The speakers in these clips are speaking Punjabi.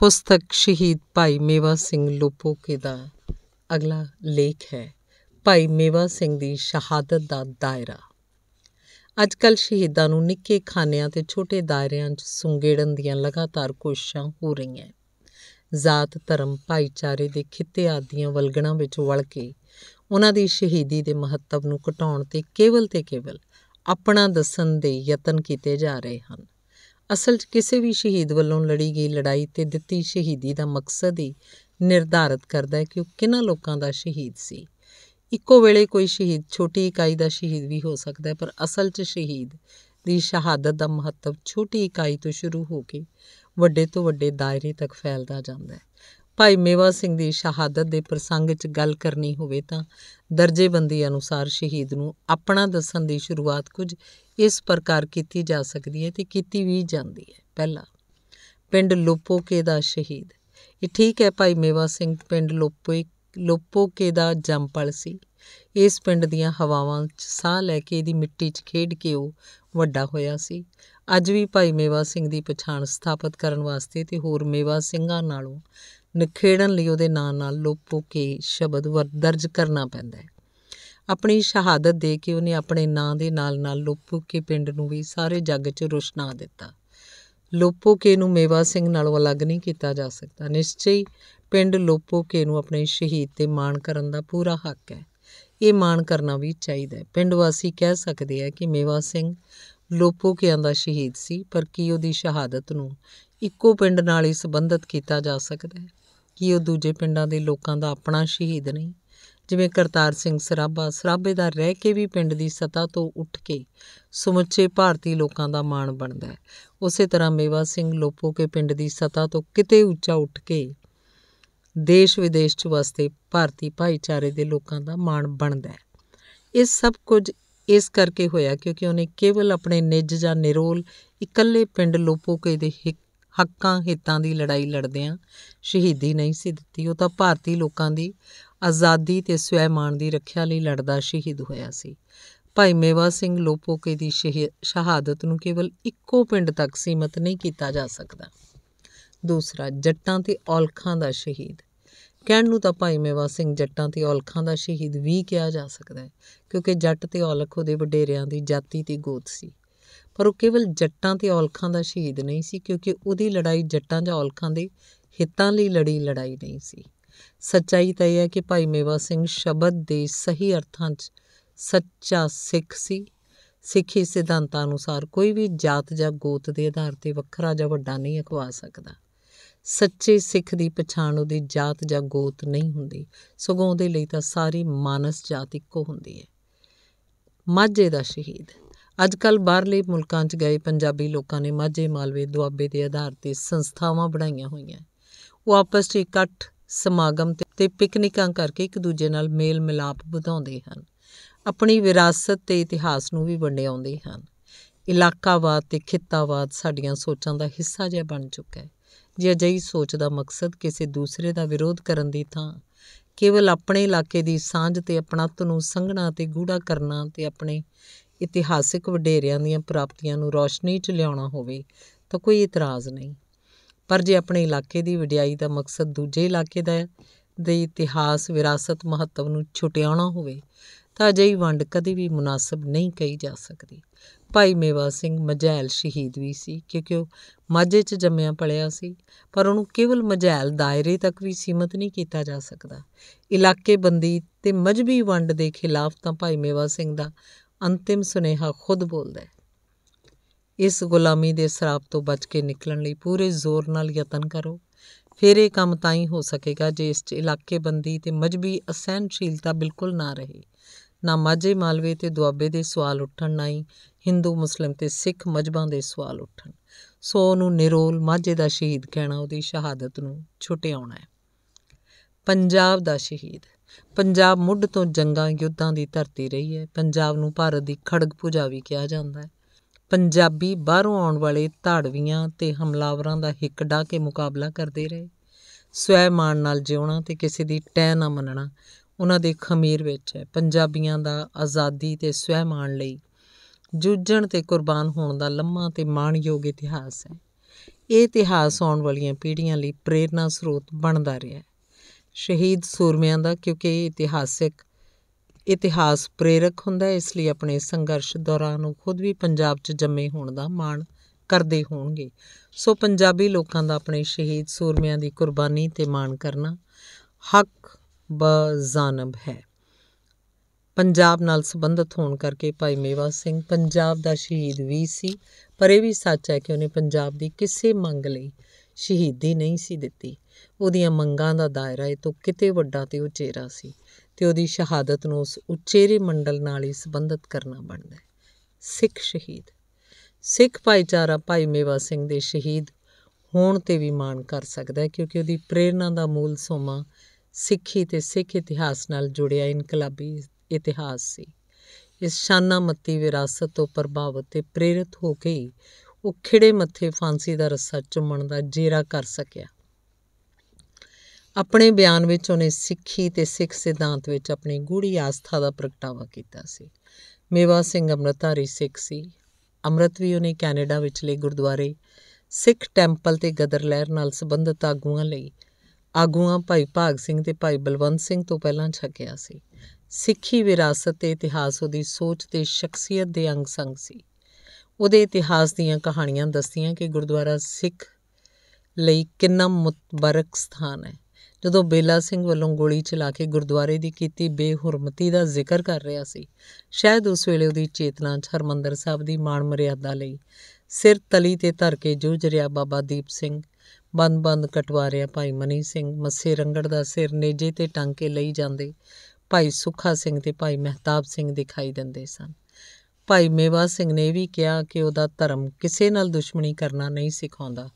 ਪੁਸਤਕ ਸ਼ਹੀਦ ਭਾਈ ਮੇਵਾ ਸਿੰਘ ਲੋਪੋਕੇ ਦਾ ਅਗਲਾ ਲੇਖ ਹੈ ਭਾਈ ਮੇਵਾ ਸਿੰਘ ਦੀ ਸ਼ਹਾਦਤ ਦਾ ਦਾਇਰਾ ਅੱਜਕੱਲ ਸ਼ਹੀਦਾਂ ਨੂੰ ਨਿੱਕੇ ਖਾਨਿਆਂ ਤੇ ਛੋਟੇ ਦਾਇਰਿਆਂ 'ਚ ਸੁੰਗੇੜਨ ਦੀਆਂ ਲਗਾਤਾਰ ਕੋਸ਼ਿਸ਼ਾਂ ਹੋ ਰਹੀਆਂ ਜ਼ਾਤ ਧਰਮ ਭਾਈਚਾਰੇ ਦੇ ਖਿੱਤੇ ਆਦੀਆਂ ਵਲਗਣਾ ਵਿੱਚ ਵਲ ਕੇ ਉਹਨਾਂ ਦੀ ਸ਼ਹੀਦੀ ਦੇ ਮਹੱਤਵ ਨੂੰ ਘਟਾਉਣ ਤੇ ਕੇਵਲ ਤੇ ਕੇਵਲ ਆਪਣਾ ਦੱਸਣ ਦੇ ਯਤਨ ਕੀਤੇ ਜਾ ਰਹੇ ਹਨ ਅਸਲ 'ਚ ਕਿਸੇ ਵੀ ਸ਼ਹੀਦ ਵੱਲੋਂ ਲੜੀ ਗਈ ਲੜਾਈ ਤੇ ਦਿੱਤੀ ਸ਼ਹੀਦੀ ਦਾ ਮਕਸਦ ਹੀ ਨਿਰਧਾਰਤ ਕਰਦਾ ਹੈ ਕਿ ਉਹ ਕਿਹਨਾਂ ਲੋਕਾਂ ਦਾ ਸ਼ਹੀਦ ਸੀ ਇੱਕੋ ਵੇਲੇ ਕੋਈ ਸ਼ਹੀਦ ਛੋਟੀ ਇਕਾਈ ਦਾ ਸ਼ਹੀਦ ਵੀ ਹੋ ਸਕਦਾ ਹੈ ਪਰ ਅਸਲ 'ਚ ਸ਼ਹੀਦ ਦੀ ਸ਼ਹਾਦਤ ਦਾ ਮਹੱਤਵ ਛੋਟੀ ਇਕਾਈ ਤੋਂ ਸ਼ੁਰੂ ਹੋ ਕੇ ਵੱਡੇ ਤੋਂ ਵੱਡੇ ਦਾਇਰੇ ਤੱਕ ਫੈਲਦਾ ਜਾਂਦਾ ਹੈ ਭਾਈ ਮੇਵਾ ਸਿੰਘ ਦੀ ਸ਼ਹਾਦਤ ਦੇ ਪ੍ਰਸੰਗ 'ਚ ਗੱਲ ਕਰਨੀ ਹੋਵੇ ਤਾਂ ਦਰਜੇਬੰਦੀ ਅਨੁਸਾਰ ਸ਼ਹੀਦ ਨੂੰ ਆਪਣਾ ਦੱਸਣ ਦੀ ਸ਼ੁਰੂਆਤ ਕੁਝ ਇਸ ਪ੍ਰਕਾਰ ਕੀਤੀ ਜਾ ਸਕਦੀ ਹੈ ਤੇ ਕੀਤੀ ਵੀ ਜਾਂਦੀ ਹੈ ਪਹਿਲਾ ਪਿੰਡ ਲੋਪੋਕੇ ਦਾ ਸ਼ਹੀਦ ਇਹ ਠੀਕ ਹੈ ਭਾਈ ਮੇਵਾ ਸਿੰਘ ਪਿੰਡ ਲੋਪੋਕੇ ਲੋਪੋਕੇ ਦਾ ਜੰਪਲ ਸੀ ਇਸ ਪਿੰਡ ਦੀਆਂ ਹਵਾਵਾਂ 'ਚ ਸਾਹ ਲੈ ਕੇ ਇਹਦੀ ਮਿੱਟੀ 'ਚ ਖੇਡ ਕੇ ਉਹ ਵੱਡਾ ਹੋਇਆ ਸੀ ਅੱਜ ਵੀ ਭਾਈ ਮੇਵਾ ਸਿੰਘ ਦੀ ਪਛਾਣ ਸਥਾਪਿਤ ਕਰਨ ਵਾਸਤੇ ਤੇ ਹੋਰ ਮੇਵਾ ਸਿੰਘਾਂ ਨਾਲੋਂ ਨਖੇੜਨ ਲਈ ਉਹਦੇ ਨਾਂ ਨਾਲ ਲੋਪੋ ਕੇ ਸ਼ਬਦ ਵਰ ਦਰਜ ਕਰਨਾ ਪੈਂਦਾ ਹੈ ਆਪਣੀ ਸ਼ਹਾਦਤ ਦੇ ਕੇ ਉਹਨੇ ਆਪਣੇ ਨਾਂ ਦੇ ਨਾਲ ਨਾਲ ਲੋਪੋ ਕੇ ਪਿੰਡ ਨੂੰ ਵੀ ਸਾਰੇ ਜੱਗ 'ਚ ਰੋਸ਼ਨਾ ਦਿੱਤਾ ਲੋਪੋ ਕੇ ਨੂੰ ਮੇਵਾ ਸਿੰਘ ਨਾਲੋਂ ਅਲੱਗ ਨਹੀਂ ਕੀਤਾ ਜਾ ਸਕਦਾ ਨਿਸ਼ਚੈ ਪਿੰਡ ਲੋਪੋ ਕੇ ਨੂੰ ਆਪਣੇ ਸ਼ਹੀਦ ਤੇ ਮਾਣ ਕਰਨ ਦਾ ਪੂਰਾ ਹੱਕ ਹੈ ਇਹ ਮਾਣ ਕਰਨਾ ਵੀ ਚਾਹੀਦਾ ਹੈ ਪਿੰਡ ਵਾਸੀ ਕਹਿ ਸਕਦੇ ਆ ਕਿ ਮੇਵਾ ਸਿੰਘ ਲੋਪੋ ਲੋਪੋਕਿਆਂ ਦਾ ਸ਼ਹੀਦ ਸੀ ਪਰ ਕੀ ਉਹਦੀ ਸ਼ਹਾਦਤ ਨੂੰ ਇੱਕੋ ਪਿੰਡ ਨਾਲ ਹੀ ਸੰਬੰਧਿਤ ਕੀਤਾ ਜਾ ਸਕਦਾ ਹੈ ਕੀ ਉਹ ਦੂਜੇ ਪਿੰਡਾਂ ਦੇ ਲੋਕਾਂ ਦਾ ਆਪਣਾ ਸ਼ਹੀਦ ਨਹੀਂ ਜਿਵੇਂ ਕਰਤਾਰ ਸਿੰਘ ਸਰਾਭਾ ਸਰਾਭੇ ਦਾ ਰਹਿ ਕੇ ਵੀ ਪਿੰਡ ਦੀ ਸਤਾ ਤੋਂ ਉੱਠ ਕੇ ਸਮੁੱਚੇ ਭਾਰਤੀ ਲੋਕਾਂ ਦਾ ਮਾਣ ਬਣਦਾ ਹੈ ਉਸੇ ਤਰ੍ਹਾਂ ਮੇਵਾ ਸਿੰਘ ਲੋਪੋ ਕੇ ਪਿੰਡ ਦੀ ਸਤਾ ਤੋਂ ਕਿਤੇ ਉੱਚਾ ਉੱਠ ਕੇ ਦੇਸ਼ ਵਿਦੇਸ਼ 'ਚ ਵਸਦੇ ਭਾਰਤੀ ਭਾਈਚਾਰੇ ਦੇ ਲੋਕਾਂ ਦਾ ਮਾਣ ਬਣਦਾ ਹੈ ਇਹ ਸਭ ਕੁਝ ਇਸ ਕਰਕੇ ਹੋਇਆ ਕਿਉਂਕਿ ਉਹਨੇ ਕੇਵਲ ਆਪਣੇ ਨਿੱਜ ਜਾਂ ਨਿਰੋਲ ਇਕੱਲੇ ਪਿੰਡ ਲੋਪੋਕੇ ਦੇ ਹੱਕਾਂ ਹਿੱਤਾਂ ਦੀ ਲੜਾਈ ਲੜਦਿਆਂ ਸ਼ਹੀਦੀ ਨਹੀਂ ਸੀ ਦਿੱਤੀ ਉਹ ਤਾਂ ਭਾਰਤੀ ਲੋਕਾਂ ਦੀ ਆਜ਼ਾਦੀ ਤੇ ਸਵੈਮਾਨ ਦੀ ਰੱਖਿਆ ਲਈ ਲੜਦਾ ਸ਼ਹੀਦ ਹੋਇਆ ਸੀ ਭਾਈ ਮੇਵਾ ਸਿੰਘ ਲੋਪੋਕੇ ਦੀ ਸ਼ਹਾਦਤ ਨੂੰ ਕੇਵਲ ਇੱਕੋ ਪਿੰਡ ਤੱਕ ਸੀਮਤ ਨਹੀਂ ਕੀਤਾ ਜਾ ਸਕਦਾ ਦੂਸਰਾ ਜੱਟਾਂ ਤੇ ਔਲਖਾਂ ਦਾ ਸ਼ਹੀਦ ਕਹਿਣ ਨੂੰ ਤਾਂ ਭਾਈ ਮੇਵਾ ਸਿੰਘ ਜੱਟਾਂ ਤੇ ਔਲਖਾਂ ਦਾ ਸ਼ਹੀਦ ਵੀ ਕਿਹਾ ਜਾ ਸਕਦਾ ਹੈ ਕਿਉਂਕਿ ਜੱਟ ਤੇ ਔਲਖ ਉਹਦੇ ਵਡੇਰਿਆਂ ਦੀ ਜਾਤੀ ਤੇ ਗੋਤ ਸੀ ਪਰ ਉਹ ਕੇਵਲ ਜੱਟਾਂ ਤੇ ਔਲਖਾਂ ਦਾ ਸ਼ਹੀਦ ਨਹੀਂ ਸੀ ਕਿਉਂਕਿ ਉਹਦੀ ਲੜਾਈ ਜੱਟਾਂ ਜਾਂ ਔਲਖਾਂ ਦੇ ਹਿੱਤਾਂ ਲਈ ਲੜੀ ਲੜਾਈ ਨਹੀਂ ਸੀ ਸੱਚਾਈ ਤਾਂ ਇਹ ਹੈ ਕਿ ਭਾਈ ਮੇਵਾ ਸਿੰਘ ਸ਼ਬਦ ਦੇ ਸਹੀ ਅਰਥਾਂ 'ਚ ਸੱਚਾ ਸਿੱਖ ਸੀ ਸਿੱਖੀ ਸਿਧਾਂਤਾਂ ਅਨੁਸਾਰ ਕੋਈ ਵੀ ਜਾਤ ਜਾਂ ਗੋਤ ਦੇ ਆਧਾਰ ਤੇ ਵੱਖਰਾ ਜਾਂ ਵੱਡਾ ਨਹੀਂ ਅਖਵਾ ਸਕਦਾ ਸੱਚੇ ਸਿੱਖ ਦੀ ਪਛਾਣ ਉਹਦੀ ਜਾਤ ਜਾਂ ਗੋਤ ਨਹੀਂ ਹੁੰਦੀ ਸਗੋਂ ਉਹਦੇ ਲਈ ਤਾਂ ਸਾਰੀ ਮਾਨਸ ਜਾਤ ਇੱਕੋ ਹੁੰਦੀ ਹੈ ਮਾਝੇ ਦਾ ਸ਼ਹੀਦ ਅੱਜ ਕੱਲ ਬਾਹਰਲੇ ਮੁਲਕਾਂ 'ਚ ਗਏ ਪੰਜਾਬੀ ਲੋਕਾਂ ਨੇ ਮਾਝੇ ਮਾਲਵੇ ਦੁਆਬੇ ਦੇ ਆਧਾਰ ਤੇ ਸੰਸਥਾਵਾਂ ਬਣਾਈਆਂ ਹੋਈਆਂ ਉਹ ਆਪਸ 'ਚ ਇਕੱਠ ਸਮਾਗਮ ਤੇ ਪਿਕਨਿਕਾਂ ਕਰਕੇ ਇੱਕ ਦੂਜੇ ਨਾਲ ਮੇਲ ਮਿਲਾਪ ਵਧਾਉਂਦੇ ਹਨ ਆਪਣੀ ਵਿਰਾਸਤ ਤੇ ਇਤਿਹਾਸ ਨੂੰ ਵੀ ਵੰਡਿਆਉਂਦੇ ਹਨ ਇਲਾਕਾਵਾਦ ਤੇ ਖਿੱਤਾਵਾਦ ਸਾਡੀਆਂ ਸੋਚਾਂ ਦਾ ਹਿੱਸਾ ਜਿਹਾ ਬਣ ਚੁੱਕਾ ਹੈ ਜੇ ਅਜਿਹੀ ਸੋਚ ਦਾ ਮਕਸਦ ਕਿਸੇ ਦੂਸਰੇ ਦਾ ਵਿਰੋਧ ਕਰਨ ਦੀ ਥਾਂ ਕੇਵਲ ਆਪਣੇ ਇਲਾਕੇ ਦੀ ਸਾਂਝ ਤੇ ਆਪਣਾਤ ਨੂੰ ਸੰਘਣਾ ਤੇ ਗੂੜਾ ਕਰਨਾ ਤੇ ਆਪਣੇ ਇਤਿਹਾਸਿਕ ਵਡੇਰਿਆਂ ਦੀਆਂ ਪ੍ਰਾਪਤੀਆਂ ਨੂੰ ਰੌਸ਼ਨੀ 'ਚ ਲਿਆਉਣਾ ਹੋਵੇ ਤਾਂ ਕੋਈ ਇਤਰਾਜ਼ ਨਹੀਂ ਪਰ ਜੇ ਆਪਣੇ ਇਲਾਕੇ ਦੀ ਵਡਿਆਈ ਦਾ ਮਕਸਦ ਦੂਜੇ ਇਲਾਕੇ ਦਾ ਦੇ ਇਤਿਹਾਸ ਵਿਰਾਸਤ ਮਹੱਤਵ ਨੂੰ ਛੁਟਿਆਉਣਾ ਹੋਵੇ ਤਾਂ ਅਜਿਹੀ ਵੰਡ ਕਦੇ ਵੀ ਮੁਨਾਸਬ ਨਹੀਂ ਕਹੀ ਜਾ ਸਕਦੀ ਭਾਈ ਮੇਵਾ ਸਿੰਘ ਮਝੈਲ ਸ਼ਹੀਦ ਵੀ ਸੀ ਕਿਉਂਕਿ ਉਹ ਮਾਝੇ 'ਚ ਜੰਮਿਆ ਪਲਿਆ ਸੀ ਪਰ ਉਹਨੂੰ ਕੇਵਲ ਮਝੈਲ ਦਾਇਰੇ ਤੱਕ ਵੀ ਸੀਮਤ ਨਹੀਂ ਕੀਤਾ ਜਾ ਸਕਦਾ ਇਲਾਕੇ ਬੰਦੀ ਤੇ ਮਜਬੀ ਵੰਡ ਦੇ ਖਿਲਾਫ ਤਾਂ ਭਾਈ ਮੇਵਾ ਸਿੰਘ ਦਾ ਅੰਤਿਮ ਸੁਨੇਹਾ ਖੁਦ ਬੋਲਦਾ ਹੈ ਇਸ ਗੁਲਾਮੀ ਦੇ ਸਰਾਪ ਤੋਂ ਬਚ ਕੇ ਨਿਕਲਣ ਲਈ ਪੂਰੇ ਜ਼ੋਰ ਨਾਲ ਯਤਨ ਕਰੋ ਫਿਰ ਇਹ ਕੰਮ ਤਾਂ ਹੀ ਹੋ ਸਕੇਗਾ ਜੇ ਇਸ ਇਲਾਕੇ ਇਲਾਕੇਬੰਦੀ ਤੇ ਮਜਬੀ ਅਸਹਿਣਸ਼ੀਲਤਾ ਬਿਲਕੁਲ ਨਾ ਰਹੇ ਨਾ ਮਾਝੇ ਮਾਲਵੇ ਤੇ ਦੁਆਬੇ ਦੇ ਸਵਾਲ ਉੱਠਣ ਨਾ ਹੀ ਹਿੰਦੂ ਮੁਸਲਮ ਤੇ ਸਿੱਖ ਮਜਬਾਂ ਦੇ ਸਵਾਲ ਉੱਠਣ ਸੋ ਨੂੰ ਨਿਰੋਲ ਮਾਝੇ ਦਾ ਸ਼ਹੀਦ ਕਹਿਣਾ ਉਹਦੀ ਸ਼ਹਾਦਤ ਨੂੰ ਛੁਟਿਆਉਣਾ ਹੈ ਪੰਜਾਬ ਦਾ ਸ਼ਹੀਦ ਪੰਜਾਬ ਮੁੱਢ ਤੋਂ ਜੰਗਾਂ ਯੁੱਧਾਂ ਦੀ ਧਰਤੀ ਰਹੀ ਹੈ ਪੰਜਾਬ ਨੂੰ ਭਾਰਤ ਦੀ ਖੜਗ ਪੂਜਾ ਵੀ ਕਿਹਾ ਜਾਂਦਾ ਹੈ ਪੰਜਾਬੀ ਬਾਹਰੋਂ ਆਉਣ ਵਾਲੇ ਧਾੜਵੀਆਂ ਤੇ ਹਮਲਾਵਰਾਂ ਦਾ ਡਾ ਕੇ ਮੁਕਾਬਲਾ ਕਰਦੇ ਰਹੇ ਸਵੈ ਮਾਣ ਨਾਲ ਜਿਉਣਾ ਤੇ ਕਿਸੇ ਦੀ ਟੈ ਨਾ ਮੰਨਣਾ ਉਹਨਾਂ ਦੇ ਖਮੀਰ ਵਿੱਚ ਹੈ ਪੰਜਾਬੀਆਂ ਦਾ ਆਜ਼ਾਦੀ ਤੇ ਸਵੈ ਮਾਣ ਲਈ ਜੂਝਣ ਤੇ ਕੁਰਬਾਨ ਹੋਣ ਦਾ ਲੰਮਾ ਤੇ ਮਾਣਯੋਗ ਇਤਿਹਾਸ ਹੈ ਇਹ ਇਤਿਹਾਸ ਆਉਣ ਵਾਲੀਆਂ ਪੀੜ੍ਹੀਆਂ ਲਈ ਪ੍ਰੇਰਣਾ ਸਰੋਤ ਬਣਦਾ ਰਿਹਾ ਹੈ ਸ਼ਹੀਦ ਸੂਰਮਿਆਂ ਦਾ ਕਿਉਂਕਿ ਇਤਿਹਾਸਿਕ ਇਤਿਹਾਸ ਪ੍ਰੇਰਕ ਹੁੰਦਾ ਇਸ ਲਈ ਆਪਣੇ ਸੰਘਰਸ਼ ਦੌਰਾਨ ਉਹ ਖੁਦ ਵੀ ਪੰਜਾਬ 'ਚ ਜੰਮੇ ਹੋਣ ਦਾ ਮਾਣ ਕਰਦੇ ਹੋਣਗੇ ਸੋ ਪੰਜਾਬੀ ਲੋਕਾਂ ਦਾ ਆਪਣੇ ਸ਼ਹੀਦ ਸੂਰਮਿਆਂ ਦੀ ਕੁਰਬਾਨੀ ਤੇ ਮਾਣ ਕਰਨਾ ਹੱਕ ਬਜ਼ਾਨਬ ਹੈ ਪੰਜਾਬ ਨਾਲ ਸੰਬੰਧਿਤ ਹੋਣ ਕਰਕੇ ਭਾਈ ਮੇਵਾ ਸਿੰਘ ਪੰਜਾਬ ਦਾ ਸ਼ਹੀਦ ਵੀ ਸੀ ਪਰ ਇਹ ਵੀ ਸੱਚ ਹੈ ਕਿ ਉਹਨੇ ਪੰਜਾਬ ਦੀ ਕਿਸੇ ਮੰਗ ਲਈ ਸ਼ਹੀਦੀ ਨਹੀਂ ਸੀ ਦਿੱਤੀ ਉਹਦੀਆਂ ਮੰਗਾਂ ਦਾ ਦਾਇਰਾ ਇਹ ਤੋਂ ਕਿਤੇ ਵੱਡਾ ਤੇ ਉਚੇਰਾ ਸੀ ਤੇ ਉਹਦੀ ਸ਼ਹਾਦਤ ਨੂੰ ਉਸ ਉਚੇਰੇ ਮੰਡਲ ਨਾਲ ਹੀ ਸੰਬੰਧਿਤ ਕਰਨਾ ਬਣਦਾ ਹੈ ਸਿੱਖ ਸ਼ਹੀਦ ਸਿੱਖ ਭਾਈਚਾਰਾ ਭਾਈ ਮੇਵਾ ਸਿੰਘ ਦੇ ਸ਼ਹੀਦ ਹੋਣ ਤੇ ਵੀ ਮਾਣ ਕਰ ਸਕਦਾ ਹੈ ਕਿਉਂਕਿ ਉਹਦੀ ਪ੍ਰੇਰਣਾ ਦਾ ਮੂਲ ਸੋਮਾ ਸਿੱਖੀ ਤੇ ਸਿੱਖ ਇਤਿਹਾਸ ਨਾਲ ਜੁੜਿਆ ਇਨਕਲਾਬੀ ਇਤਿਹਾਸ ਸੀ ਇਸ ਮੱਤੀ ਵਿਰਾਸਤ ਤੋਂ ਪ੍ਰਭਾਵਿਤ ਤੇ ਪ੍ਰੇਰਿਤ ਹੋ ਕੇ ਉਹ ਖਿੜੇ ਮੱਥੇ ਫਾਂਸੀ ਦਾ ਰੱਸਾ ਚੁੰਮਣ ਦਾ ਜੇਰਾ ਕਰ ਸਕਿਆ ਆਪਣੇ ਬਿਆਨ ਵਿੱਚ ਉਹਨੇ ਸਿੱਖੀ ਤੇ ਸਿੱਖ ਸਿਧਾਂਤ ਵਿੱਚ ਆਪਣੀ ਗੂੜੀ ਆਸਥਾ ਦਾ ਪ੍ਰਗਟਾਵਾ ਕੀਤਾ ਸੀ ਮੇਵਾ ਸਿੰਘ ਅੰਮ੍ਰਿਤਧਾਰੀ ਸਿੱਖ ਸੀ ਅਮਰਤ ਵੀ ਉਹਨੇ ਕੈਨੇਡਾ ਵਿੱਚਲੇ ਗੁਰਦੁਆਰੇ ਸਿੱਖ ਟੈਂਪਲ ਤੇ ਗਦਰ ਲਹਿਰ ਨਾਲ ਸੰਬੰਧਿਤ ਆਗੂਆਂ ਲਈ ਆਗੂਆਂ ਭਾਈ ਭਾਗ ਸਿੰਘ ਤੇ ਭਾਈ ਬਲਵੰਤ ਸਿੰਘ ਤੋਂ ਪਹਿਲਾਂ ਛਕਿਆ ਸੀ ਸਿੱਖੀ ਵਿਰਾਸਤ ਤੇ ਇਤਿਹਾਸ ਉਹਦੀ ਸੋਚ ਤੇ ਸ਼ਖਸੀਅਤ ਦੇ ਅੰਗ ਸੰਗ ਸੀ ਉਹਦੇ ਇਤਿਹਾਸ ਦੀਆਂ ਕਹਾਣੀਆਂ ਦੱਸਦੀਆਂ ਕਿ ਗੁਰਦੁਆਰਾ ਸਿੱਖ ਲਈ ਕਿੰਨਾ ਮੁਤਬਰਕ ਸਥਾਨ ਹੈ ਜਦੋਂ ਬੇਲਾ ਸਿੰਘ ਵੱਲੋਂ ਗੋਲੀ ਚਲਾ ਕੇ ਗੁਰਦੁਆਰੇ ਦੀ ਕੀਤੀ ਬੇਹੁਰਮਤੀ ਦਾ ਜ਼ਿਕਰ ਕਰ ਰਿਹਾ ਸੀ ਸ਼ਾਇਦ ਉਸ ਵੇਲੇ ਉਹਦੀ ਚੇਤਨਾ 'ਚ ਹਰਮੰਦਰ ਸਾਹਿਬ ਦੀ ਮਾਣ ਮਰਿਆਦਾ ਲਈ ਸਿਰ ਤਲੀ ਤੇ ਧਰ ਕੇ ਜੂਝ ਰਿਹਾ ਬਾਬਾ ਦੀਪ ਸਿੰਘ ਬੰਦ-ਬੰਦ ਕਟਵਾ ਰਿਹਾ ਭਾਈ ਮਨੀ ਸਿੰਘ ਮੱਸੇ ਰੰਗੜ ਦਾ ਸਿਰ ਨੇਜੇ ਤੇ ਟੰਗ ਕੇ ਲਈ ਜਾਂਦੇ ਭਾਈ ਸੁਖਾ ਸਿੰਘ ਤੇ ਭਾਈ ਮਹਿਤਾਬ ਸਿੰਘ ਦਿਖਾਈ ਦਿੰਦੇ ਸਨ ਭਾਈ ਮੇਵਾ ਸਿੰਘ ਨੇ ਵੀ ਕਿਹਾ ਕਿ ਉਹਦਾ ਧਰਮ ਕਿਸੇ ਨਾਲ ਦੁਸ਼ਮਣੀ ਕਰਨਾ ਨਹੀਂ ਸਿਖਾਉਂਦਾ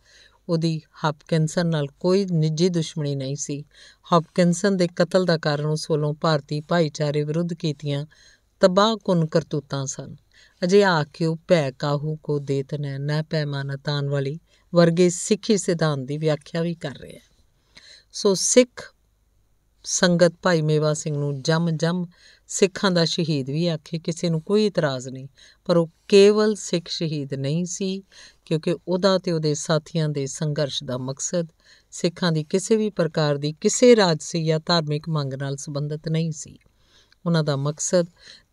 ਉਹਦੀ ਹਾਪਕਿੰਸਨ ਨਾਲ ਕੋਈ ਨਿੱਜੀ ਦੁਸ਼ਮਣੀ ਨਹੀਂ ਸੀ ਹਾਪਕਿੰਸਨ ਦੇ ਕਤਲ ਦਾ ਕਾਰਨ ਉਸ ਵੱਲੋਂ ਭਾਰਤੀ ਭਾਈਚਾਰੇ ਵਿਰੁੱਧ ਕੀਤੀਆਂ ਤਬਾਹਕੁਨ ਕਰਤੂਤਾਂ ਸਨ ਅਜੇ ਆਖਿਓ ਭੈ ਕਾਹੂ ਕੋ ਦੇਤ ਨਾ ਪੈਮਾਨਾ ਤਾਨ ਵਾਲੀ ਵਰਗੇ ਸਿੱਖੀ ਸਿਧਾਂਤ ਦੀ ਵਿਆਖਿਆ ਵੀ ਕਰ ਰਿਹਾ ਸੋ ਸਿੱਖ ਸੰਗਤ ਭਾਈ ਮੇਵਾ ਸਿੰਘ ਨੂੰ ਜਮ ਜਮ ਸਿੱਖਾਂ ਦਾ ਸ਼ਹੀਦ ਵੀ ਆਖੇ ਕਿਸੇ ਨੂੰ ਕੋਈ ਇਤਰਾਜ਼ ਨਹੀਂ ਪਰ ਉਹ ਕੇਵਲ ਸਿੱਖ ਸ਼ਹੀਦ ਨਹੀਂ ਸੀ ਕਿਉਂਕਿ ਉਹਦਾ ਤੇ ਉਹਦੇ ਸਾਥੀਆਂ ਦੇ ਸੰਘਰਸ਼ ਦਾ ਮਕਸਦ ਸਿੱਖਾਂ ਦੀ ਕਿਸੇ ਵੀ ਪ੍ਰਕਾਰ ਦੀ ਕਿਸੇ ਰਾਜਸੀ ਜਾਂ ਧਾਰਮਿਕ ਮੰਗ ਨਾਲ ਸੰਬੰਧਿਤ ਨਹੀਂ ਸੀ ਉਹਨਾਂ ਦਾ ਮਕਸਦ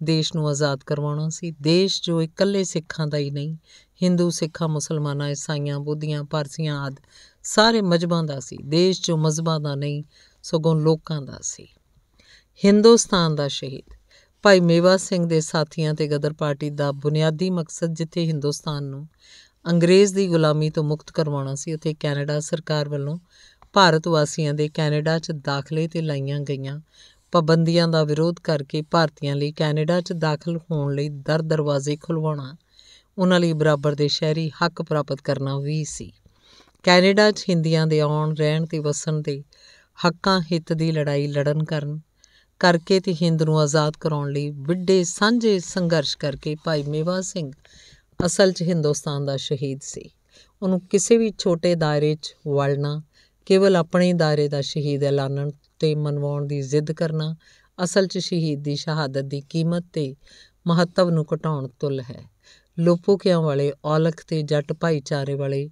ਦੇਸ਼ ਨੂੰ ਆਜ਼ਾਦ ਕਰਵਾਉਣਾ ਸੀ ਦੇਸ਼ ਜੋ ਇਕੱਲੇ ਸਿੱਖਾਂ ਦਾ ਹੀ ਨਹੀਂ ਹਿੰਦੂ ਸਿੱਖਾਂ ਮੁਸਲਮਾਨਾਂ ਈਸਾਈਆਂ ਬੁੱਧੀਆਂ ਪਾਰਸੀਆਂ ਆਦ ਸਾਰੇ ਮਜ਼ਬਾਂ ਦਾ ਸੀ ਦੇਸ਼ ਜੋ ਮਜ਼ਬਾਂ ਦਾ ਨਹੀਂ ਸਗੋਂ ਲੋਕਾਂ ਦਾ ਸੀ ਹਿੰਦੁਸਤਾਨ ਦਾ ਸ਼ਹੀਦ ਭਾਈ ਮੇਵਾ ਸਿੰਘ ਦੇ ਸਾਥੀਆਂ ਤੇ ਗਦਰ ਪਾਰਟੀ ਦਾ ਬੁਨਿਆਦੀ ਮਕਸਦ ਜਿੱਥੇ ਹਿੰਦੁਸਤਾਨ ਨੂੰ ਅੰਗਰੇਜ਼ ਦੀ ਗੁਲਾਮੀ ਤੋਂ ਮੁਕਤ ਕਰਵਾਉਣਾ ਸੀ ਉੱਥੇ ਕੈਨੇਡਾ ਸਰਕਾਰ ਵੱਲੋਂ ਭਾਰਤ ਵਾਸੀਆਂ ਦੇ ਕੈਨੇਡਾ 'ਚ ਦਾਖਲੇ ਤੇ ਲਾਈਆਂ ਗਈਆਂ ਪਾਬੰਦੀਆਂ ਦਾ ਵਿਰੋਧ ਕਰਕੇ ਭਾਰਤੀਆਂ ਲਈ ਕੈਨੇਡਾ 'ਚ ਦਾਖਲ ਹੋਣ ਲਈ ਦਰ ਦਰਵਾਜ਼ੇ ਖੁਲਵਾਉਣਾ ਉਹਨਾਂ ਲਈ ਬਰਾਬਰ ਦੇ ਸ਼ਹਿਰੀ ਹੱਕ ਪ੍ਰਾਪਤ ਕਰਨਾ ਵੀ ਸੀ ਕੈਨੇਡਾ 'ਚ ਹਿੰਦੀਆਂ ਦੇ ਆਉਣ ਰਹਿਣ ਤੇ ਵਸਣ ਦੇ ਹੱਕਾਂ ਹਿੱਤ ਦੀ ਲੜਾਈ ਲੜਨ ਕਰਨ ਕਰਕੇ ਤੇ ਹਿੰਦ ਨੂੰ ਆਜ਼ਾਦ ਕਰਾਉਣ ਲਈ ਵਿੱਡੇ ਸਾਂਝੇ ਸੰਘਰਸ਼ ਕਰਕੇ ਭਾਈ ਮੇਵਾ ਸਿੰਘ ਅਸਲ 'ਚ ਹਿੰਦੁਸਤਾਨ ਦਾ ਸ਼ਹੀਦ ਸੀ ਉਹਨੂੰ ਕਿਸੇ ਵੀ ਛੋਟੇ ਦਾਇਰੇ 'ਚ ਵੜਨਾ ਕੇਵਲ ਆਪਣੇ ਦਾਇਰੇ ਦਾ ਸ਼ਹੀਦ ਐਲਾਨਣ ਤੇ ਮਨਵਾਉਣ ਦੀ ਜ਼ਿੱਦ ਕਰਨਾ ਅਸਲ 'ਚ ਸ਼ਹੀਦ ਦੀ ਸ਼ਹਾਦਤ ਦੀ ਕੀਮਤ ਤੇ ਮਹੱਤਵ ਨੂੰ ਘਟਾਉਣ ਤੁਲ ਹੈ ਲੋਪੋਕਿਆਂ ਵਾਲੇ ਔਲਖ ਤੇ ਜੱਟ ਭਾਈਚਾਰੇ ਵਾਲੇ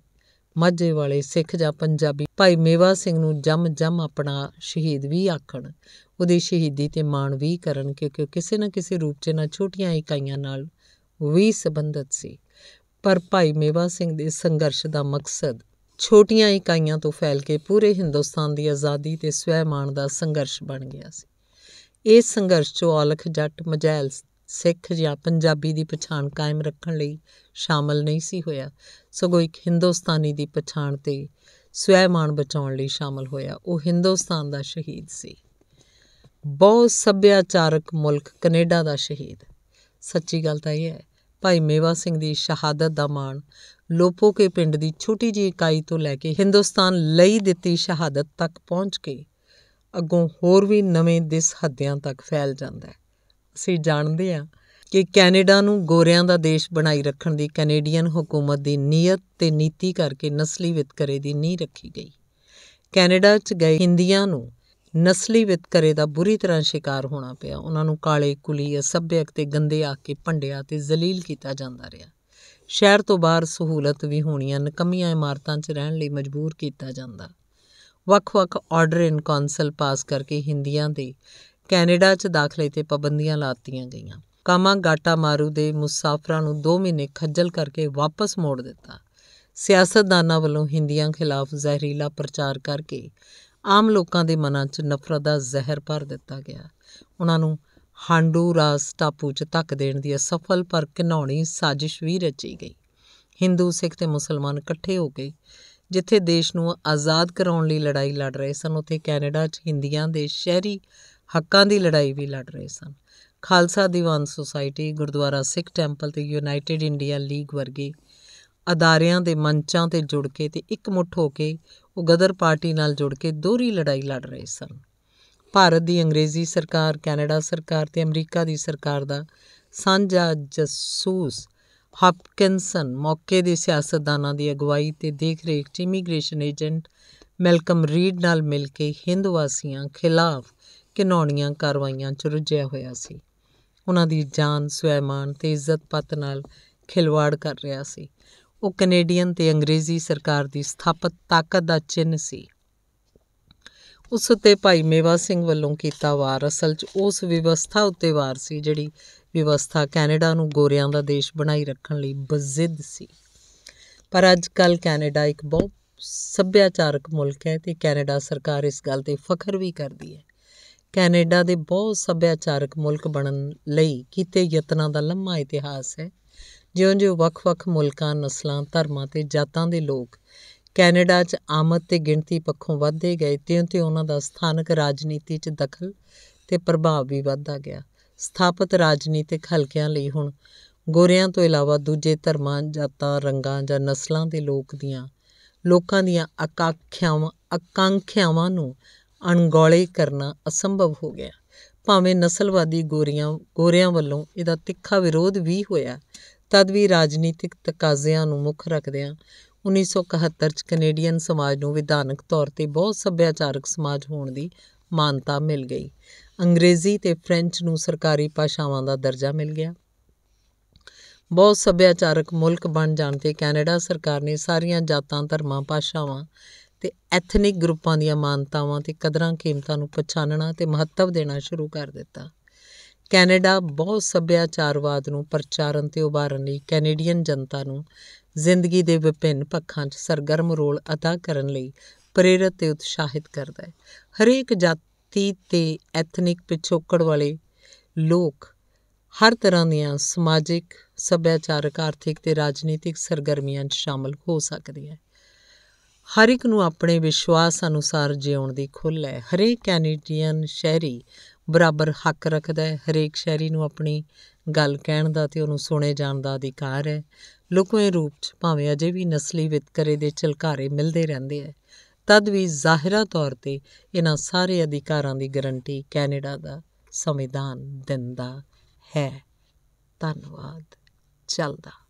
ਮਾਝੇ ਵਾਲੇ ਸਿੱਖ ਜਾਂ ਪੰਜਾਬੀ ਭਾਈ ਮੇਵਾ ਸਿੰਘ ਨੂੰ ਜਮ ਜਮ ਆਪਣਾ ਸ਼ਹੀਦ ਵੀ ਆਖਣ ਉਹਦੀ ਸ਼ਹੀਦੀ ਤੇ ਮਾਣ ਵੀ ਕਰਨ ਕਿਉਂਕਿ ਕਿਸੇ ਨਾ ਕਿਸੇ ਰੂਪ 'ਚ ਨਾ ਛੋਟੀਆਂ ਇਕਾਈਆਂ ਨਾਲ ਵੀ ਸੰਬੰਧਿਤ ਸੀ ਪਰ ਭਾਈ ਮੇਵਾ ਸਿੰਘ ਦੇ ਸੰਘਰਸ਼ ਦਾ ਮਕਸਦ ਛੋਟੀਆਂ ਇਕਾਈਆਂ ਤੋਂ ਫੈਲ ਕੇ ਪੂਰੇ ਹਿੰਦੁਸਤਾਨ ਦੀ ਆਜ਼ਾਦੀ ਤੇ ਸਵੈਮਾਨ ਦਾ ਸੰਘਰਸ਼ ਬਣ ਗਿਆ ਸੀ ਇਸ ਸੰਘਰਸ਼ 'ਚ ਔਲਖ ਜੱਟ ਮਜੈਲ ਸਿੱਖ ਜਾਂ ਪੰਜਾਬੀ ਦੀ ਪਛਾਣ ਕਾਇਮ ਰੱਖਣ ਲਈ ਸ਼ਾਮਲ ਨਹੀਂ ਸੀ ਹੋਇਆ ਸਗੋਂ ਇੱਕ ਹਿੰਦੁਸਤਾਨੀ ਦੀ ਪਛਾਣ ਤੇ ਸਵੈਮਾਨ ਬਚਾਉਣ ਲਈ ਸ਼ਾਮਲ ਹੋਇਆ ਉਹ ਹਿੰਦੁਸਤਾਨ ਦਾ ਸ਼ਹੀਦ ਸੀ ਬਹੁ ਸੱਭਿਆਚਾਰਕ ਮੁਲਕ ਕੈਨੇਡਾ ਦਾ ਸ਼ਹੀਦ ਸੱਚੀ ਗੱਲ ਤਾਂ ਇਹ ਹੈ ਭਾਈ ਮੇਵਾ ਸਿੰਘ ਦੀ ਸ਼ਹਾਦਤ ਦਾ ਮਾਣ ਲੋਪੋਕੇ ਪਿੰਡ ਦੀ ਛੋਟੀ ਜੀ ਇਕਾਈ ਤੋਂ ਲੈ ਕੇ ਹਿੰਦੁਸਤਾਨ ਲਈ ਦਿੱਤੀ ਸ਼ਹਾਦਤ ਤੱਕ ਪਹੁੰਚ ਕੇ ਅੱਗੋਂ ਹੋਰ ਵੀ ਨਵੇਂ ਦਿਸ ਹੱਦਿਆਂ ਤੱਕ ਫੈਲ ਜਾਂਦਾ ਹੈ ਅਸੀਂ ਜਾਣਦੇ ਆ ਕਿ ਕੈਨੇਡਾ ਨੂੰ ਗੋਰਿਆਂ ਦਾ ਦੇਸ਼ ਬਣਾਈ ਰੱਖਣ ਦੀ ਕੈਨੇਡੀਅਨ ਹਕੂਮਤ ਦੀ ਨੀਅਤ ਤੇ ਨੀਤੀ ਕਰਕੇ ਨਸਲੀ ਵਿਤਕਰੇ ਦੀ ਨਹੀਂ ਰੱਖੀ ਗਈ ਕੈਨੇਡਾ 'ਚ ਗਏ ਹਿੰਦੀਆਂ ਨੂੰ ਨਸਲੀ ਵਿਤਕਰੇ ਦਾ ਬੁਰੀ ਤਰ੍ਹਾਂ ਸ਼ਿਕਾਰ ਹੋਣਾ ਪਿਆ ਉਹਨਾਂ ਨੂੰ ਕਾਲੇ ਕੁਲੀ ਅਸਭਿਅਕ ਤੇ ਗੰਦੇ ਆ ਕੇ ਭੰਡਿਆ ਤੇ ਜ਼ਲੀਲ ਕੀਤਾ ਜਾਂਦਾ ਰਿਹਾ ਸ਼ਹਿਰ ਤੋਂ ਬਾਹਰ ਸਹੂਲਤ ਵੀ ਹੋਣੀਆਂ ਨਕਮੀਆਂ ਇਮਾਰਤਾਂ 'ਚ ਰਹਿਣ ਲਈ ਮਜਬੂਰ ਕੀਤਾ ਜਾਂਦਾ ਵੱਖ-ਵੱਖ ਆਰਡਰ ਇਨ ਕਾਉਂਸਲ ਪਾਸ ਕਰਕੇ ਹਿੰਦੀਆਂ ਦੇ ਕੈਨੇਡਾ 'ਚ ਦਾਖਲੇ ਤੇ ਪਾਬੰਦੀਆਂ ਲਾਤੀਆਂ ਗਈਆਂ ਕਾਮਾ ਗਾਟਾ ਮਾਰੂ ਦੇ ਮੁਸਾਫਰਾਂ ਨੂੰ 2 ਮਹੀਨੇ ਖੱਜਲ ਕਰਕੇ ਵਾਪਸ ਮੋੜ ਦਿੱਤਾ ਸਿਆਸਤਦਾਨਾਂ ਵੱਲੋਂ ਹਿੰਦੀਆਂ ਖਿਲਾਫ ਜ਼ਹਿਰੀਲਾ ਪ੍ਰਚਾਰ ਕਰਕੇ ਆਮ ਲੋਕਾਂ ਦੇ ਮਨਾਂ 'ਚ ਨਫ਼ਰਤ ਦਾ ਜ਼ਹਿਰ ਭਰ ਦਿੱਤਾ ਗਿਆ ਉਹਨਾਂ ਨੂੰ ਰਾਸ ਟਾਪੂ 'ਚ ਧੱਕ ਦੇਣ ਦੀ ਅਸਫਲ ਪਰ ਕਿਨੌਣੀ ਸਾਜ਼ਿਸ਼ ਵੀ ਰਚੀ ਗਈ ਹਿੰਦੂ ਸਿੱਖ ਤੇ ਮੁਸਲਮਾਨ ਇਕੱਠੇ ਹੋ ਕੇ ਜਿੱਥੇ ਦੇਸ਼ ਨੂੰ ਆਜ਼ਾਦ ਕਰਾਉਣ ਲਈ ਲੜਾਈ ਲੜ ਰਹੇ ਸਨ ਉੱਥੇ ਕੈਨੇਡਾ 'ਚ ਹਿੰਦੀਆਂ ਦੇ ਸ਼ਹਿਰੀ ਹੱਕਾਂ ਦੀ ਲੜਾਈ ਵੀ ਲੜ ਰਹੇ ਸਨ ਖਾਲਸਾ ਦੀਵਾਨ ਸੁਸਾਇਟੀ ਗੁਰਦੁਆਰਾ ਸਿੱਖ ਟੈਂਪਲ ਤੇ ਯੂਨਾਈਟਿਡ ਇੰਡੀਆ ਲੀਗ ਵਰਗੇ ਅਦਾਰਿਆਂ ਦੇ ਮੰਚਾਂ ਤੇ ਜੁੜ ਕੇ ਤੇ ਇਕਮੁੱਠ ਹੋ ਕੇ ਉਹ ਗਦਰ ਪਾਰਟੀ ਨਾਲ ਜੁੜ ਕੇ ਦੋਹਰੀ ਲੜਾਈ ਲੜ ਰਹੇ ਸਨ ਭਾਰਤ ਦੀ ਅੰਗਰੇਜ਼ੀ ਸਰਕਾਰ ਕੈਨੇਡਾ ਸਰਕਾਰ ਤੇ ਅਮਰੀਕਾ ਦੀ ਸਰਕਾਰ ਦਾ ਸਾਂਝਾ ਜਸੂਸ ਹਾਪਕਿੰਸਨ ਮੌਕੇ ਦੇ ਸਿਆਸਤਦਾਨਾਂ ਦੀ ਅਗਵਾਈ ਤੇ ਦੇਖ-ਰੇਖ ਇਮੀਗ੍ਰੇਸ਼ਨ ਏਜੰਟ ਮੈਲਕਮ ਰੀਡ ਨਾਲ ਮਿਲ ਕੇ ਹਿੰਦ ਵਾਸੀਆਂ ਖਿਲਾਫ ਘਿਣਾਉਣੀਆਂ ਕਾਰਵਾਈਆਂ 'ਚ ਰੁੱਝਿਆ ਹੋਇਆ ਸੀ ਉਹਨਾਂ ਦੀ ਜਾਨ ਸਵੈਮਾਨ ਤੇ ਇੱਜ਼ਤ-ਪਤ ਨਾਲ ਖਿਲਵਾੜ ਕਰ ਰਿਹਾ ਸੀ ਉਹ ਕੈਨੇਡੀਅਨ ਤੇ ਅੰਗਰੇਜ਼ੀ ਸਰਕਾਰ ਦੀ ਸਥਾਪਤ ਤਾਕਤ ਦਾ ਚਿੰਨ੍ਹ ਸੀ ਉਸ ਉੱਤੇ ਭਾਈ ਮੇਵਾ ਸਿੰਘ ਵੱਲੋਂ ਕੀਤਾ ਵਾਰ ਅਸਲ 'ਚ ਉਸ ਵਿਵਸਥਾ ਉੱਤੇ ਵਾਰ ਸੀ ਜਿਹੜੀ ਵਿਵਸਥਾ ਕੈਨੇਡਾ ਨੂੰ ਗੋਰਿਆਂ ਦਾ ਦੇਸ਼ ਬਣਾਈ ਰੱਖਣ ਲਈ ਬਜ਼ਿੱਦ ਸੀ ਪਰ ਅੱਜ ਕੱਲ ਕੈਨੇਡਾ ਇੱਕ ਬਹੁਤ ਸੱਭਿਆਚਾਰਕ ਮੁਲਕ ਹੈ ਤੇ ਕੈਨੇਡਾ ਸਰਕਾਰ ਇਸ ਗੱਲ ਤੇ ਫਖਰ ਵੀ ਕਰਦੀ ਹੈ ਕੈਨੇਡਾ ਦੇ ਬਹੁਤ ਸੱਭਿਆਚਾਰਕ ਮੁਲਕ ਬਣਨ ਲਈ ਕੀਤੇ ਯਤਨਾਂ ਦਾ ਲੰਮਾ ਇਤਿਹਾਸ ਹੈ ਜਿਉਂ-ਜਿਉਂ ਵੱਖ-ਵੱਖ ਮੁਲਕਾਂ, ਨਸਲਾਂ, ਧਰਮਾਂ ਤੇ ਜਾਤਾਂ ਦੇ ਲੋਕ ਕੈਨੇਡਾ 'ਚ ਆਮਦ ਤੇ ਗਿਣਤੀ ਪੱਖੋਂ ਵਧਦੇ ਗਏ ਤਿਉਂ-ਤਿਉਂ ਉਹਨਾਂ ਦਾ ਸਥਾਨਕ ਰਾਜਨੀਤੀ 'ਚ ਦਖਲ ਤੇ ਪ੍ਰਭਾਵ ਵੀ ਵਧਦਾ ਗਿਆ ਸਥਾਪਿਤ ਰਾਜਨੀਤਿਕ ਹਲਕਿਆਂ ਲਈ ਹੁਣ ਗੋਰਿਆਂ ਤੋਂ ਇਲਾਵਾ ਦੂਜੇ ਧਰਮਾਂ, ਜਾਤਾਂ, ਰੰਗਾਂ ਜਾਂ ਨਸਲਾਂ ਦੇ ਲੋਕ ਦੀਆਂ ਲੋਕਾਂ ਦੀਆਂ ਆਕਾਂਖਿਆਵਾਂ ਆਕਾਂਖਿਆਵਾਂ ਨੂੰ ਅਣਗੌਲੇ ਕਰਨਾ ਅਸੰਭਵ ਹੋ ਗਿਆ ਭਾਵੇਂ ਨਸਲਵਾਦੀ ਗੋਰੀਆਂ ਗੋਰਿਆਂ ਵੱਲੋਂ ਇਹਦਾ ਤਿੱਖਾ ਵਿਰੋਧ ਵੀ ਹੋਇਆ ਤਦ ਵੀ ਰਾਜਨੀਤਿਕ ਤਕਾਜ਼ਿਆਂ ਨੂੰ ਮੁੱਖ ਰੱਖਦਿਆਂ 1971 ਚ ਕੈਨੇਡੀਅਨ ਸਮਾਜ ਨੂੰ ਵਿਧਾਨਕ ਤੌਰ ਤੇ ਬਹੁਤ ਸੱਭਿਆਚਾਰਕ ਸਮਾਜ ਹੋਣ ਦੀ ਮਾਨਤਾ ਮਿਲ ਗਈ ਅੰਗਰੇਜ਼ੀ ਤੇ ਫ੍ਰੈਂਚ ਨੂੰ ਸਰਕਾਰੀ ਭਾਸ਼ਾਵਾਂ ਦਾ ਦਰਜਾ ਮਿਲ ਗਿਆ ਬਹੁਤ ਸੱਭਿਆਚਾਰਕ ਮੁਲਕ ਬਣ ਜਾਣ ਤੇ ਕੈਨੇਡਾ ਸਰਕਾਰ ਨੇ ਸਾਰੀਆਂ ਜਾਤਾਂ ਧਰਮਾਂ ਭਾਸ਼ਾਵਾਂ ਤੇ ਐਥਨਿਕ ਗਰੁੱਪਾਂ ਦੀਆਂ ਮਾਨਤਾਵਾਂ ਤੇ ਕਦਰਾਂ ਕੀਮਤਾਂ ਨੂੰ ਪਛਾਣਨਾ ਤੇ ਮਹੱਤਵ ਦੇਣਾ ਸ਼ੁਰੂ ਕਰ ਦਿੱਤਾ ਕੈਨੇਡਾ ਬਹੁ ਸੱਭਿਆਚਾਰਵਾਦ ਨੂੰ ਪ੍ਰਚਾਰਨ ਤੇ ਉਭਾਰਨ ਲਈ ਕੈਨੇਡੀਅਨ ਜਨਤਾ ਨੂੰ ਜ਼ਿੰਦਗੀ ਦੇ ਵਿਭਿੰਨ ਪੱਖਾਂ 'ਚ ਸਰਗਰਮ ਰੋਲ ਅਦਾ ਕਰਨ ਲਈ ਪ੍ਰੇਰਿਤ ਤੇ ਉਤਸ਼ਾਹਿਤ ਕਰਦਾ ਹੈ ਹਰੇਕ ਜਾਤੀ ਤੇ ਐਥਨਿਕ ਪਿਛੋਕੜ ਵਾਲੇ ਲੋਕ ਹਰ ਤਰ੍ਹਾਂ ਦੀਆਂ ਸਮਾਜਿਕ ਸੱਭਿਆਚਾਰਕ ਆਰਥਿਕ ਤੇ ਰਾਜਨੀਤਿਕ ਸਰਗਰਮੀਆਂ 'ਚ ਸ਼ਾਮਲ ਹੋ ਸਕਦੇ ਹਨ ਹਰ ਇੱਕ ਨੂੰ ਆਪਣੇ ਵਿਸ਼ਵਾਸ ਅਨੁਸਾਰ ਜਿਉਣ ਦੀ ਖੁੱਲ੍ਹ ਹੈ ਹਰੇਕ ਕੈਨੇਡੀਅਨ ਸ਼ਹਿਰੀ ਬਰਾਬਰ ਹੱਕ ਰੱਖਦਾ ਹੈ ਹਰੇਕ ਸ਼ਹਿਰੀ ਨੂੰ ਆਪਣੀ ਗੱਲ ਕਹਿਣ ਦਾ ਤੇ ਉਹਨੂੰ ਸੁਣੇ ਜਾਣ ਦਾ ਅਧਿਕਾਰ ਹੈ ਲੁਕਵੇਂ ਰੂਪ 'ਚ ਭਾਵੇਂ ਅਜੇ ਵੀ ਨਸਲੀ ਵਿਤਕਰੇ ਦੇ ਝਲਕਾਰੇ ਮਿਲਦੇ ਰਹਿੰਦੇ ਆ ਤਦ ਵੀ ਜ਼ਾਹਿਰਾ ਤੌਰ ਤੇ ਇਹਨਾਂ ਸਾਰੇ ਅਧਿਕਾਰਾਂ ਦੀ ਗਾਰੰਟੀ ਕੈਨੇਡਾ ਦਾ ਸੰਵਿਧਾਨ ਦਿੰਦਾ ਹੈ ਧੰਨਵਾਦ ਚੱਲਦਾ